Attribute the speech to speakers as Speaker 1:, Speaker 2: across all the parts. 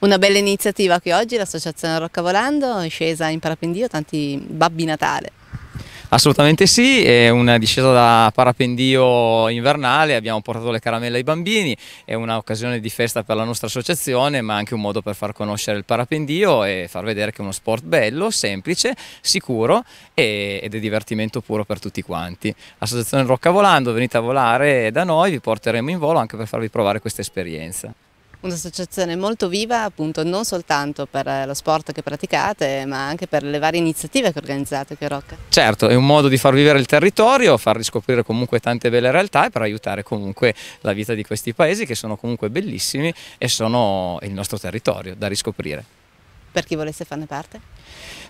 Speaker 1: Una bella iniziativa che oggi l'associazione Rocca Volando è scesa in parapendio tanti babbi Natale.
Speaker 2: Assolutamente sì, è una discesa da parapendio invernale, abbiamo portato le caramelle ai bambini, è un'occasione di festa per la nostra associazione ma anche un modo per far conoscere il parapendio e far vedere che è uno sport bello, semplice, sicuro ed è divertimento puro per tutti quanti. Associazione Rocca Volando, venite a volare da noi, vi porteremo in volo anche per farvi provare questa esperienza.
Speaker 1: Un'associazione molto viva appunto non soltanto per eh, lo sport che praticate ma anche per le varie iniziative che organizzate qui a Rocca.
Speaker 2: Certo, è un modo di far vivere il territorio, far riscoprire comunque tante belle realtà e per aiutare comunque la vita di questi paesi che sono comunque bellissimi e sono il nostro territorio da riscoprire
Speaker 1: per chi volesse farne parte?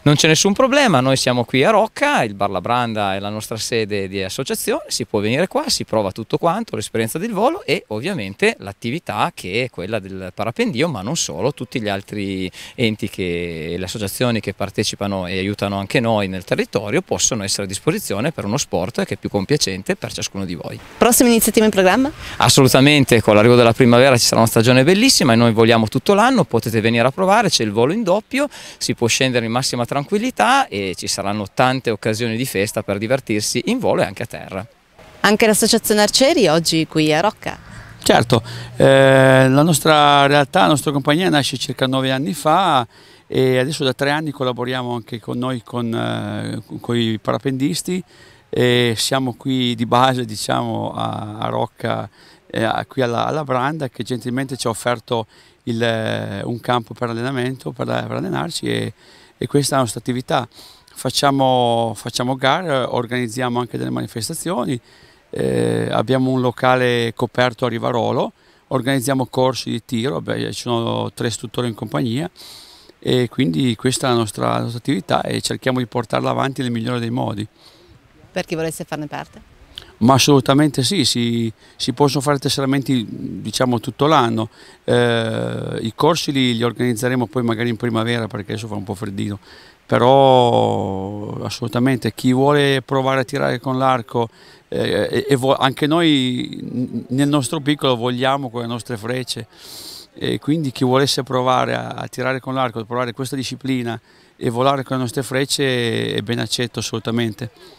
Speaker 2: Non c'è nessun problema, noi siamo qui a Rocca, il Bar La Branda è la nostra sede di associazione, si può venire qua, si prova tutto quanto, l'esperienza del volo e ovviamente l'attività che è quella del parapendio, ma non solo, tutti gli altri enti e le associazioni che partecipano e aiutano anche noi nel territorio possono essere a disposizione per uno sport che è più compiacente per ciascuno di voi.
Speaker 1: Prossime iniziative in programma?
Speaker 2: Assolutamente, con l'arrivo della primavera ci sarà una stagione bellissima e noi vogliamo tutto l'anno, potete venire a provare, c'è il volo indoor doppio, si può scendere in massima tranquillità e ci saranno tante occasioni di festa per divertirsi in volo e anche a terra.
Speaker 1: Anche l'associazione Arcieri oggi qui a Rocca.
Speaker 3: Certo, eh, la nostra realtà, la nostra compagnia nasce circa nove anni fa e adesso da tre anni collaboriamo anche con noi, con, eh, con i parapendisti e siamo qui di base diciamo, a, a Rocca eh, qui alla, alla, Branda che gentilmente ci ha offerto il, eh, un campo per allenamento, per, eh, per allenarci e, e, questa è la nostra attività. Facciamo, facciamo gare, organizziamo anche delle manifestazioni, eh, abbiamo un locale coperto a Rivarolo, organizziamo corsi di tiro, beh, ci sono tre istruttori in compagnia e quindi questa è la nostra, la nostra attività e cerchiamo di portarla avanti nel migliore dei modi.
Speaker 1: Per chi volesse farne parte?
Speaker 3: Ma assolutamente sì, si, si possono fare tesseramenti diciamo, tutto l'anno, eh, i corsi li, li, organizzeremo poi magari in primavera perché adesso fa un po' freddino, però assolutamente chi vuole provare a tirare con l'arco eh, e, e anche noi nel nostro piccolo vogliamo con le nostre frecce e quindi chi volesse provare a, a tirare con l'arco, provare questa disciplina e volare con le nostre frecce è ben accetto assolutamente.